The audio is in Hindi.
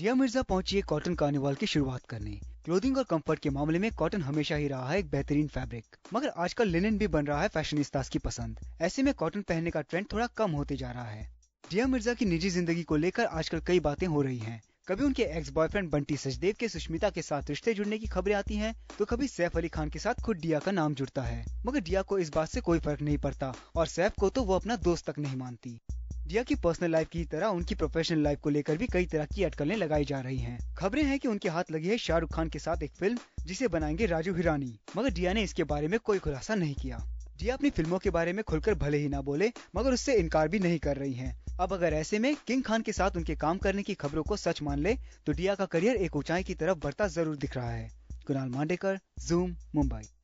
दिया मिर्जा पहुंची है कॉटन कार्निवाल की शुरुआत करने क्लोथिंग और कंफर्ट के मामले में कॉटन हमेशा ही रहा है एक बेहतरीन फैब्रिक मगर आजकल लिनन भी बन रहा है फैशन की पसंद ऐसे में कॉटन पहनने का ट्रेंड थोड़ा कम होते जा रहा है दिया मिर्जा की निजी जिंदगी को लेकर आजकल कई बातें हो रही हैं कभी उनके एक्स बॉयफ्रेंड बंटी सचदेव के सुष्मिता के साथ रिश्ते जुड़ने की खबरें आती हैं, तो कभी सैफ अली खान के साथ खुद डिया का नाम जुड़ता है मगर डिया को इस बात से कोई फर्क नहीं पड़ता और सैफ को तो वो अपना दोस्त तक नहीं मानती दिया की पर्सनल लाइफ की तरह उनकी प्रोफेशनल लाइफ को लेकर भी कई तरह की अटकलें लगाई जा रही है खबरें हैं की उनके हाथ लगी है शाहरुख खान के साथ एक फिल्म जिसे बनाएंगे राजू हिरानी मगर डिया ने इसके बारे में कोई खुलासा नहीं किया दिया अपनी फिल्मों के बारे में खुलकर भले ही ना बोले मगर उससे इनकार भी नहीं कर रही हैं। अब अगर ऐसे में किंग खान के साथ उनके काम करने की खबरों को सच मान ले तो डिया का करियर एक ऊंचाई की तरफ बढ़ता जरूर दिख रहा है कुणाल मांडेकर जूम मुंबई